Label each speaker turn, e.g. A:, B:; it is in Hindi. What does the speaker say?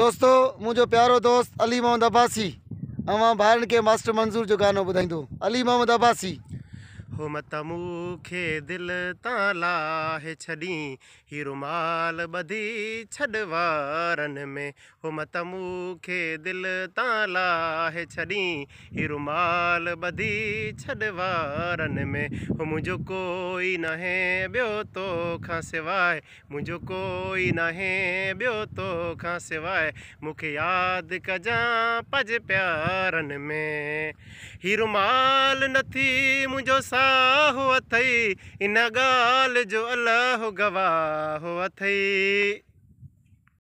A: दोस्तों मुझे प्यारो दोस्त अली मोहम्मद अब्बासी ऐं भारण के मास्टर मंज़ूर जो गानो बुधाई अली मोहम्मद अब्बासी
B: हुमत मूंखे दिल ता लाहे छॾी ही रुमाल बधी छॾ वारनि में हुमत मूंखे दिल ता लाहे छॾी ही रुमाल बधी छॾ में हो मुझो कोई ना है नाहे तो तोखां सिवाय मुझो कोई ना है नाहे तो तोखां सिवाय मूंखे याद कजा पज प्यारन में ही रुमाल नथी मुझो सा हुओ अथई इन ॻाल्हि जो अलो गवाह हुओ अथई